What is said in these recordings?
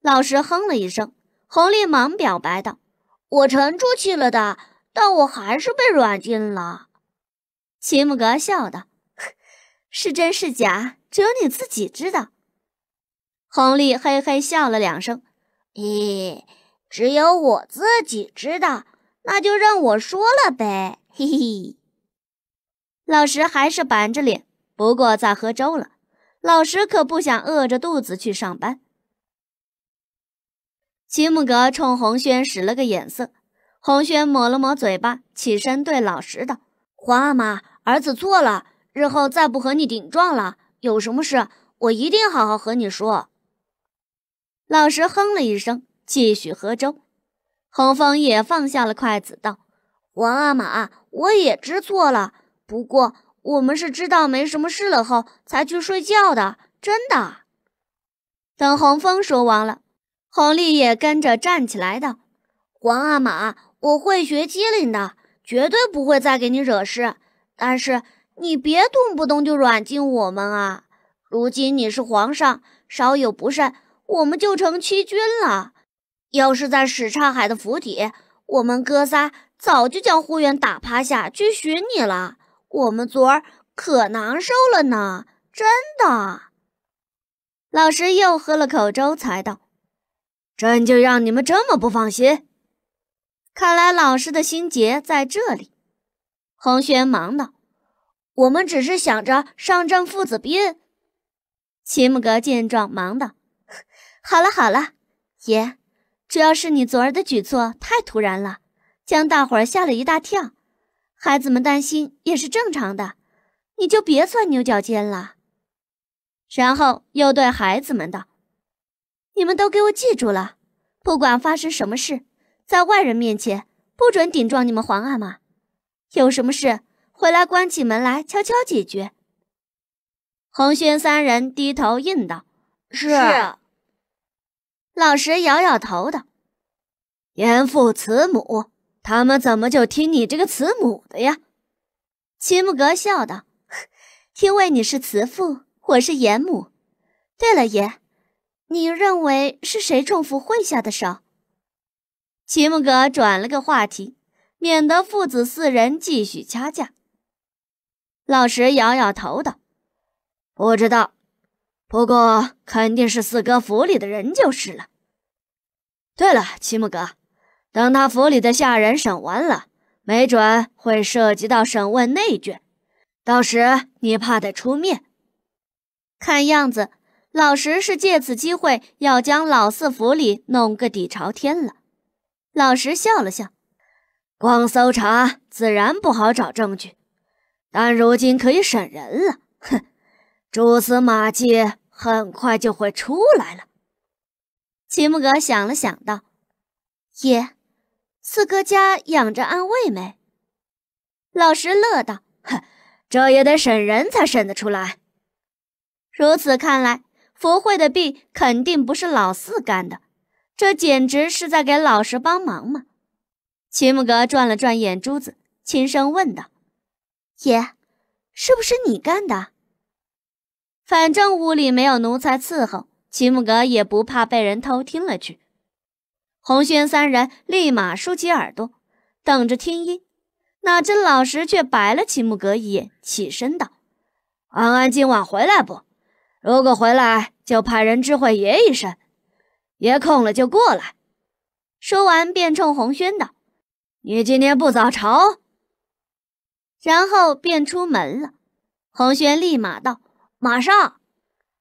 老师哼了一声，红立忙表白道：“我沉住气了的，但我还是被软禁了。”齐木格笑道：“是真是假，只有你自己知道。”红丽嘿嘿笑了两声：“咦，只有我自己知道，那就让我说了呗，嘿嘿。”老师还是板着脸，不过在喝粥了。老师可不想饿着肚子去上班。齐木格冲洪轩使了个眼色，洪轩抹了抹嘴巴，起身对老石道：“皇阿玛，儿子错了，日后再不和你顶撞了。有什么事，我一定好好和你说。”老石哼了一声，继续喝粥。洪峰也放下了筷子，道：“皇阿玛，我也知错了。不过我们是知道没什么事了后才去睡觉的，真的。”等洪峰说完了。弘历也跟着站起来道：“皇阿玛，我会学机灵的，绝对不会再给你惹事。但是你别动不动就软禁我们啊！如今你是皇上，稍有不慎，我们就成欺君了。要是在史刹海的府邸，我们哥仨早就将护院打趴下去寻你了。我们昨儿可难受了呢，真的。”老师又喝了口粥，才道。朕就让你们这么不放心？看来老师的心结在这里。红轩忙道：“我们只是想着上阵父子兵。”齐木格见状忙道：“ 好了好了，爷，主要是你昨儿的举措太突然了，将大伙儿吓了一大跳。孩子们担心也是正常的，你就别钻牛角尖了。”然后又对孩子们道。你们都给我记住了，不管发生什么事，在外人面前不准顶撞你们皇阿玛。有什么事，回来关起门来悄悄解决。洪轩三人低头应道：“是。”老实摇摇头道：“严父慈母，他们怎么就听你这个慈母的呀？”齐木格笑道：“因为你是慈父，我是严母。对了，爷。”你认为是谁重复会下的手？齐木格转了个话题，免得父子四人继续掐架。老石摇摇头道：“不知道，不过肯定是四哥府里的人就是了。”对了，齐木格，等他府里的下人审完了，没准会涉及到审问内卷，到时你怕得出面。看样子。老石是借此机会要将老四府里弄个底朝天了。老石笑了笑，光搜查自然不好找证据，但如今可以审人了。哼，蛛丝马迹很快就会出来了。齐木格想了想，道：“爷，四哥家养着暗卫没？”老石乐道：“哼，这也得审人才审得出来。如此看来。”福慧的病肯定不是老四干的，这简直是在给老十帮忙嘛！齐木格转了转眼珠子，轻声问道：“爷，是不是你干的？”反正屋里没有奴才伺候，齐木格也不怕被人偷听了去。红轩三人立马竖起耳朵，等着听音。哪知老十却白了齐木格一眼，起身道：“安安今晚回来不？”如果回来，就派人知会爷一声。爷空了就过来。说完，便冲红轩道：“你今天不早朝。”然后便出门了。红轩立马道：“马上。”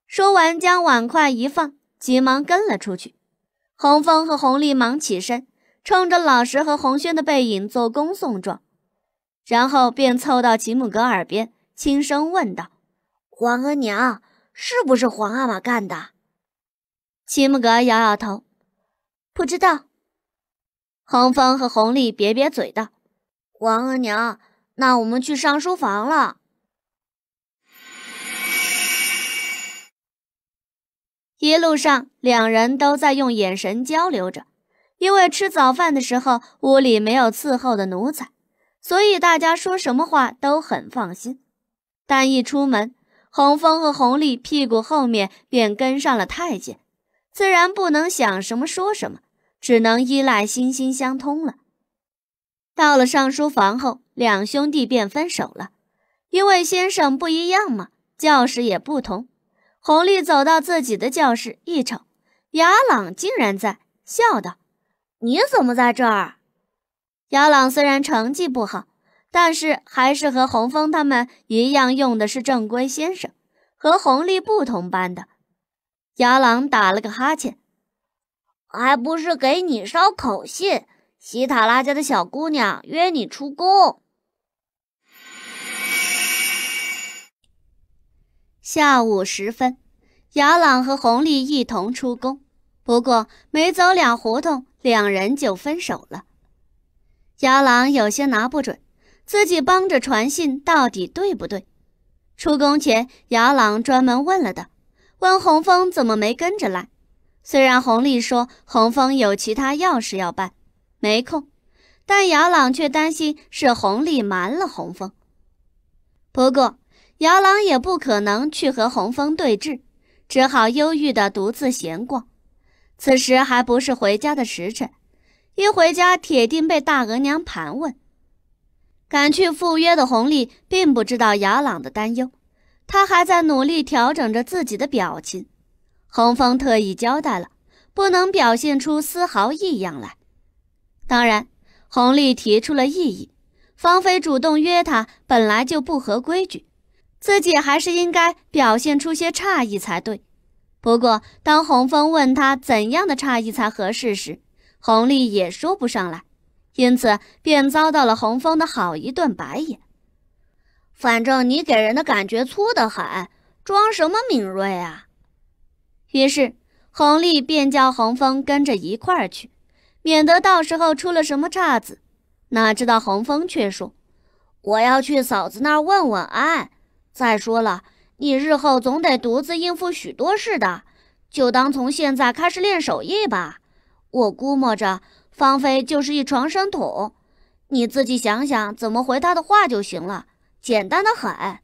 说完，将碗筷一放，急忙跟了出去。红枫和红丽忙起身，冲着老石和红轩的背影做恭送状，然后便凑到吉姆哥耳边，轻声问道：“皇额娘。”是不是皇阿玛干的？齐木格摇摇头，不知道。红方和红丽瘪瘪嘴道：“王额娘，那我们去上书房了。”一路上，两人都在用眼神交流着，因为吃早饭的时候屋里没有伺候的奴才，所以大家说什么话都很放心。但一出门，洪峰和洪丽屁股后面便跟上了太监，自然不能想什么说什么，只能依赖心心相通了。到了上书房后，两兄弟便分手了，因为先生不一样嘛，教室也不同。洪丽走到自己的教室一瞅，雅朗竟然在，笑道：“你怎么在这儿？”雅朗虽然成绩不好。但是还是和洪峰他们一样用的是正规先生，和洪丽不同班的。牙朗打了个哈欠，还不是给你捎口信？西塔拉家的小姑娘约你出宫。下午时分，牙朗和洪丽一同出宫，不过没走两胡同，两人就分手了。牙朗有些拿不准。自己帮着传信到底对不对？出宫前，姚朗专门问了的，问洪峰怎么没跟着来。虽然洪丽说洪峰有其他要事要办，没空，但姚朗却担心是洪丽瞒了洪峰。不过，姚朗也不可能去和洪峰对峙，只好忧郁地独自闲逛。此时还不是回家的时辰，一回家铁定被大额娘盘问。赶去赴约的红丽并不知道雅朗的担忧，他还在努力调整着自己的表情。洪峰特意交代了，不能表现出丝毫异样来。当然，红丽提出了异议，芳菲主动约他本来就不合规矩，自己还是应该表现出些诧异才对。不过，当洪峰问他怎样的诧异才合适时，红丽也说不上来。因此，便遭到了红枫的好一顿白眼。反正你给人的感觉粗得很，装什么敏锐啊？于是，红丽便叫红枫跟着一块儿去，免得到时候出了什么岔子。哪知道红枫却说：“我要去嫂子那儿问问安。再说了，你日后总得独自应付许多事的，就当从现在开始练手艺吧。我估摸着。”芳菲就是一床生土，你自己想想怎么回他的话就行了，简单的很。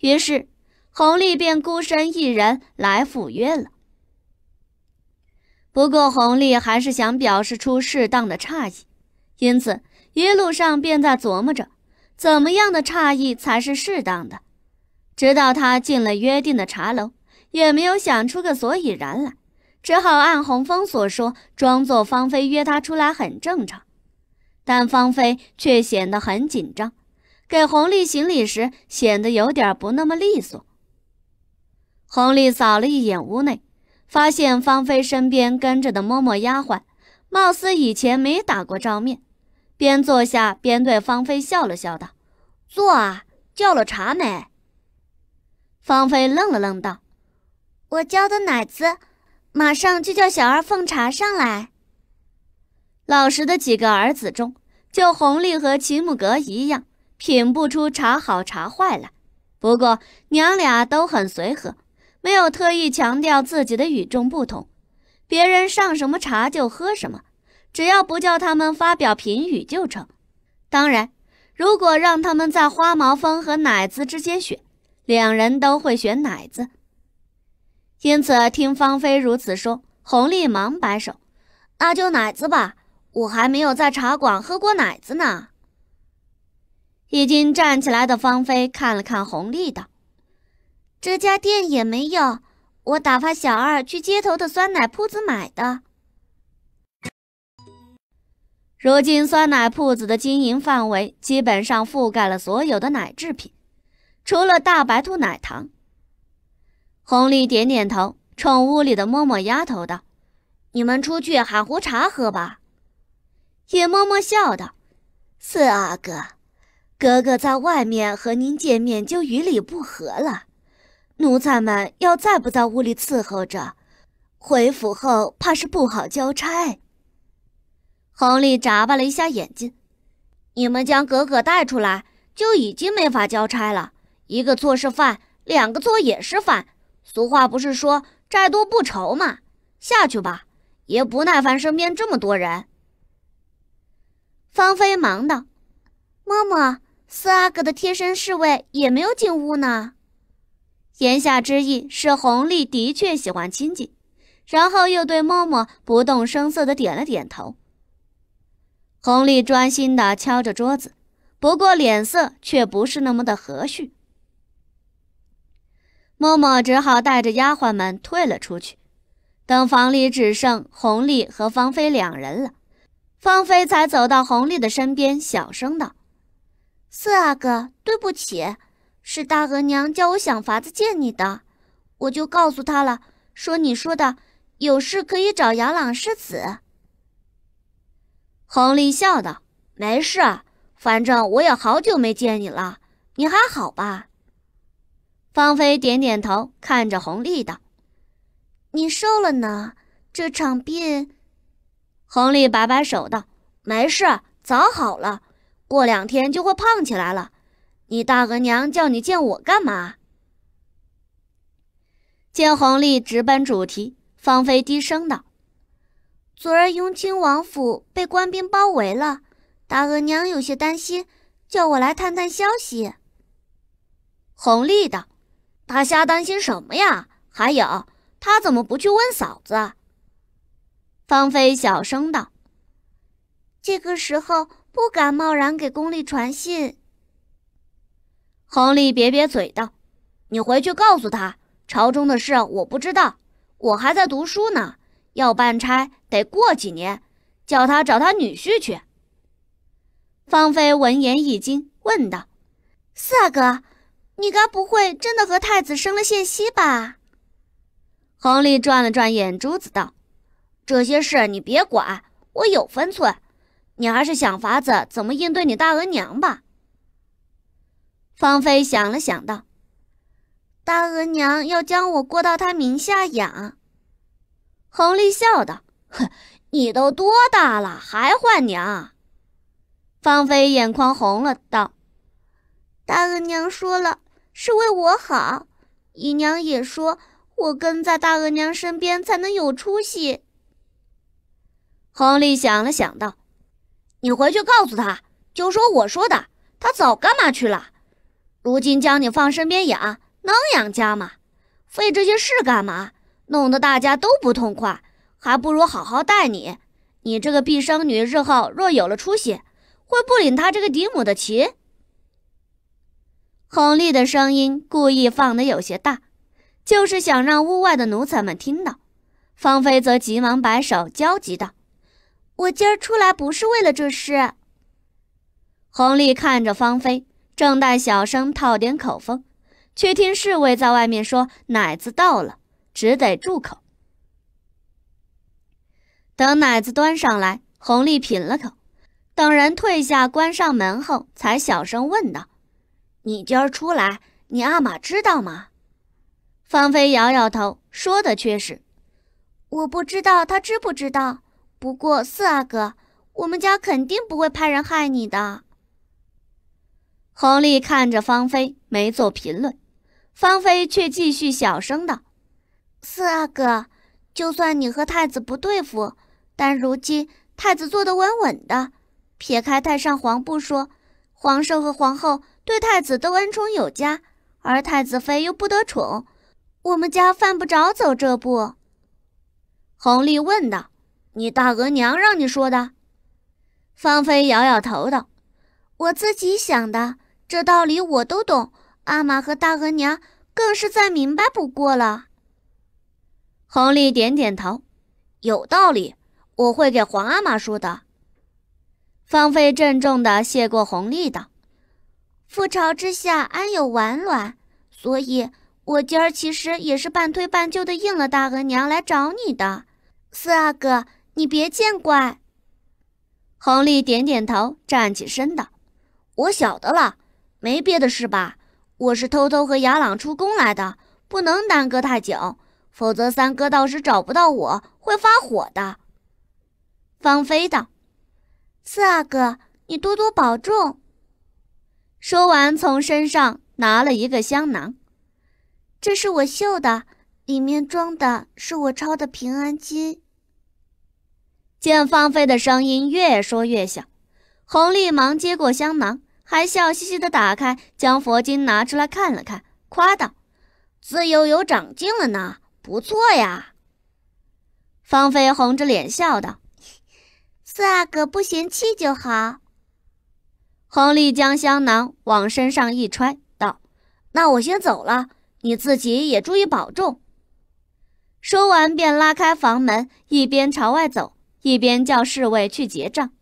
于是，红丽便孤身一人来赴约了。不过，红丽还是想表示出适当的诧异，因此一路上便在琢磨着，怎么样的诧异才是适当的。直到他进了约定的茶楼，也没有想出个所以然来。只好按洪峰所说，装作芳菲约他出来很正常，但芳菲却显得很紧张，给洪丽行礼时显得有点不那么利索。洪丽扫了一眼屋内，发现芳菲身边跟着的嬷嬷丫鬟，貌似以前没打过照面，边坐下边对芳菲笑了笑道：“坐啊，叫了茶没？”芳菲愣了愣道：“我叫的奶子。”马上就叫小二奉茶上来。老实的几个儿子中，就红历和齐木格一样，品不出茶好茶坏来。不过娘俩都很随和，没有特意强调自己的与众不同。别人上什么茶就喝什么，只要不叫他们发表评语就成。当然，如果让他们在花毛峰和奶子之间选，两人都会选奶子。因此，听芳菲如此说，红丽忙摆手：“那就奶子吧，我还没有在茶馆喝过奶子呢。”已经站起来的芳菲看了看红丽，道：“这家店也没有，我打发小二去街头的酸奶铺子买的。如今，酸奶铺子的经营范围基本上覆盖了所有的奶制品，除了大白兔奶糖。”红丽点点头，冲屋里的嬷嬷丫头道：“你们出去喊壶茶喝吧。”叶嬷嬷笑道：“四阿哥，哥哥在外面和您见面就与礼不合了。奴才们要再不在屋里伺候着，回府后怕是不好交差。”红丽眨巴了一下眼睛：“你们将格格带出来，就已经没法交差了。一个错是犯，两个错也是犯。”俗话不是说“债多不愁”吗？下去吧，也不耐烦身边这么多人。芳菲忙道：“嬷嬷，四阿哥的贴身侍卫也没有进屋呢。”言下之意是红丽的确喜欢亲近，然后又对嬷嬷不动声色的点了点头。红丽专心的敲着桌子，不过脸色却不是那么的和煦。默默只好带着丫鬟们退了出去。等房里只剩红丽和芳菲两人了，芳菲才走到红丽的身边，小声道：“四阿哥，对不起，是大额娘叫我想法子见你的，我就告诉她了，说你说的有事可以找杨朗世子。”红丽笑道：“没事，反正我也好久没见你了，你还好吧？”芳菲点点头，看着红丽道：“你瘦了呢，这场病。”红丽摆摆手道：“没事，早好了，过两天就会胖起来了。”你大额娘叫你见我干嘛？见红丽直奔主题，芳菲低声道：“昨儿雍亲王府被官兵包围了，大额娘有些担心，叫我来探探消息。”红丽道。他瞎担心什么呀？还有，他怎么不去问嫂子？芳菲小声道：“这个时候不敢贸然给宫里传信。”亨利瘪瘪嘴道：“你回去告诉他，朝中的事我不知道，我还在读书呢，要办差得过几年，叫他找他女婿去。”芳菲闻言一惊，问道：“四阿哥？”你该不会真的和太子生了间隙吧？弘历转了转眼珠子，道：“这些事你别管，我有分寸。你还是想法子怎么应对你大额娘吧。”芳菲想了想，道：“大额娘要将我过到她名下养。”弘历笑道：“哼，你都多大了，还换娘？”芳菲眼眶红了，道：“大额娘说了。”是为我好，姨娘也说我跟在大额娘身边才能有出息。亨利想了想，道：“你回去告诉他，就说我说的。他早干嘛去了？如今将你放身边养，能养家吗？费这些事干嘛？弄得大家都不痛快，还不如好好待你。你这个毕生女，日后若有了出息，会不领他这个嫡母的情？”弘丽的声音故意放得有些大，就是想让屋外的奴才们听到。芳菲则急忙摆手，焦急道：“我今儿出来不是为了这事。”红丽看着芳菲，正待小声套点口风，却听侍卫在外面说奶子到了，只得住口。等奶子端上来，红丽品了口，等人退下、关上门后，才小声问道。你今儿出来，你阿玛知道吗？芳菲摇摇头，说的却是：“我不知道他知不知道。不过四阿哥，我们家肯定不会派人害你的。”弘历看着芳菲，没做评论。芳菲却继续小声道：“四阿哥，就算你和太子不对付，但如今太子坐得稳稳的，撇开太上皇不说，皇上和皇后。”对太子都恩宠有加，而太子妃又不得宠，我们家犯不着走这步。”红丽问道，“你大额娘让你说的？”芳菲摇摇头道，“我自己想的，这道理我都懂，阿玛和大额娘更是再明白不过了。”红丽点点头，“有道理，我会给皇阿玛说的。”芳菲郑重的谢过红丽道。覆巢之下，安有完卵？所以，我今儿其实也是半推半就的应了大额娘来找你的。四阿哥，你别见怪。弘历点点头，站起身道：“我晓得了，没别的事吧？我是偷偷和雅朗出宫来的，不能耽搁太久，否则三哥到时找不到我会发火的。”芳菲道：“四阿哥，你多多保重。”说完，从身上拿了一个香囊，这是我绣的，里面装的是我抄的平安经。见芳菲的声音越说越小，红历忙接过香囊，还笑嘻嘻的打开，将佛经拿出来看了看，夸道：“自幼有长进了呢，不错呀。”芳菲红着脸笑道：“四阿哥不嫌弃就好。”亨利将香囊往身上一揣，道：“那我先走了，你自己也注意保重。”说完，便拉开房门，一边朝外走，一边叫侍卫去结账。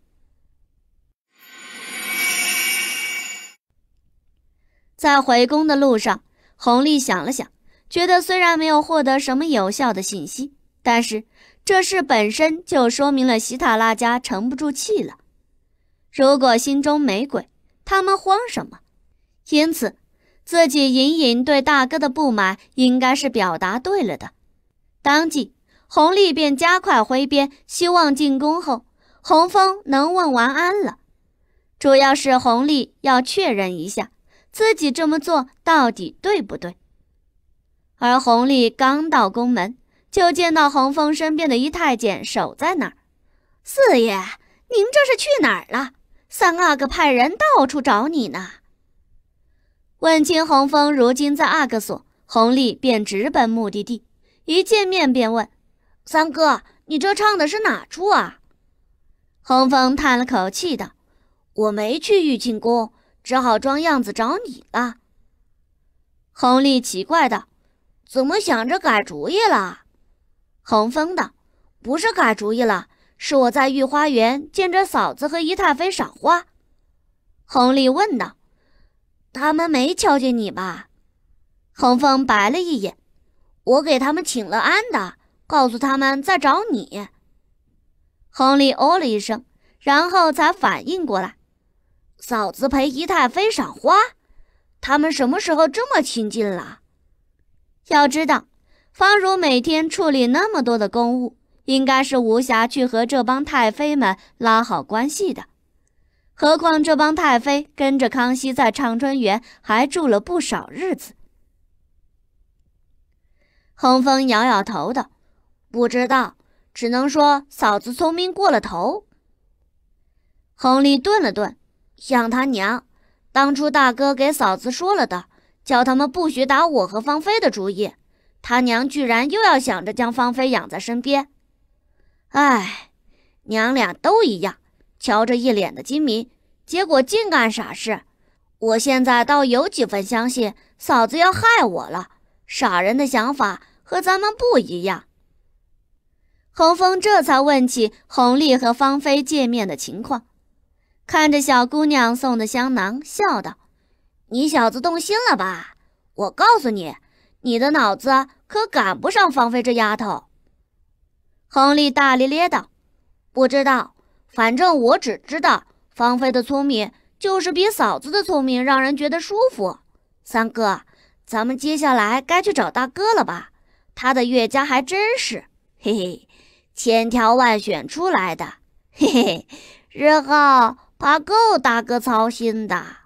在回宫的路上，红利想了想，觉得虽然没有获得什么有效的信息，但是这事本身就说明了西塔拉家沉不住气了。如果心中没鬼，他们慌什么？因此，自己隐隐对大哥的不满应该是表达对了的。当即，洪历便加快挥鞭，希望进宫后洪峰能问完安了。主要是洪历要确认一下自己这么做到底对不对。而洪历刚到宫门，就见到洪峰身边的一太监守在那儿。四爷，您这是去哪儿了？三阿哥派人到处找你呢。问清洪峰如今在阿哥所，洪丽便直奔目的地。一见面便问：“三哥，你这唱的是哪出啊？”洪峰叹了口气道：“我没去玉清宫，只好装样子找你了。”洪丽奇怪道：“怎么想着改主意了？”洪峰道：“不是改主意了。”是我在御花园见着嫂子和姨太妃赏花，亨利问道：“他们没瞧见你吧？”恒凤白了一眼：“我给他们请了安的，告诉他们在找你。”亨利哦了一声，然后才反应过来：“嫂子陪姨太妃赏花，他们什么时候这么亲近了？要知道，方如每天处理那么多的公务。”应该是无暇去和这帮太妃们拉好关系的，何况这帮太妃跟着康熙在畅春园还住了不少日子。洪峰摇摇头道：“不知道，只能说嫂子聪明过了头。”亨利顿了顿，想他娘，当初大哥给嫂子说了的，叫他们不许打我和芳菲的主意，他娘居然又要想着将芳菲养在身边。哎，娘俩都一样，瞧着一脸的精明，结果净干傻事。我现在倒有几分相信嫂子要害我了。傻人的想法和咱们不一样。洪峰这才问起洪丽和芳菲见面的情况，看着小姑娘送的香囊，笑道：“你小子动心了吧？我告诉你，你的脑子可赶不上芳菲这丫头。”亨利大咧咧的，不知道。反正我只知道，芳菲的聪明就是比嫂子的聪明，让人觉得舒服。三哥，咱们接下来该去找大哥了吧？他的岳家还真是，嘿嘿，千挑万选出来的，嘿嘿，日后怕够大哥操心的。